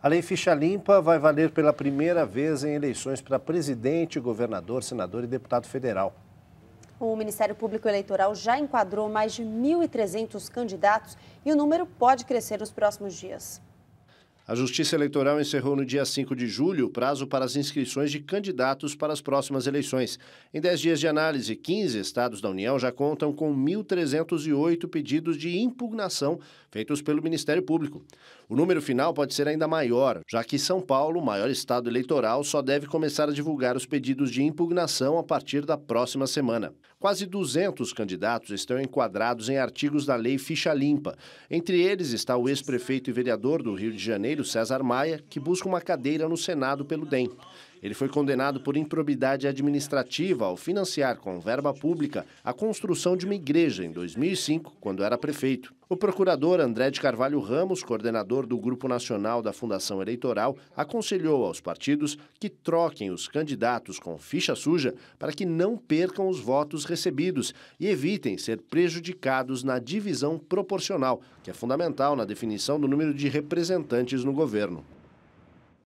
A lei ficha limpa vai valer pela primeira vez em eleições para presidente, governador, senador e deputado federal. O Ministério Público Eleitoral já enquadrou mais de 1.300 candidatos e o número pode crescer nos próximos dias. A Justiça Eleitoral encerrou no dia 5 de julho o prazo para as inscrições de candidatos para as próximas eleições. Em 10 dias de análise, 15 estados da União já contam com 1.308 pedidos de impugnação feitos pelo Ministério Público. O número final pode ser ainda maior, já que São Paulo, maior estado eleitoral, só deve começar a divulgar os pedidos de impugnação a partir da próxima semana. Quase 200 candidatos estão enquadrados em artigos da Lei Ficha Limpa. Entre eles está o ex-prefeito e vereador do Rio de Janeiro, César Maia, que busca uma cadeira no Senado pelo DEM. Ele foi condenado por improbidade administrativa ao financiar com verba pública a construção de uma igreja em 2005, quando era prefeito. O procurador André de Carvalho Ramos, coordenador do Grupo Nacional da Fundação Eleitoral, aconselhou aos partidos que troquem os candidatos com ficha suja para que não percam os votos recebidos e evitem ser prejudicados na divisão proporcional, que é fundamental na definição do número de representantes no governo.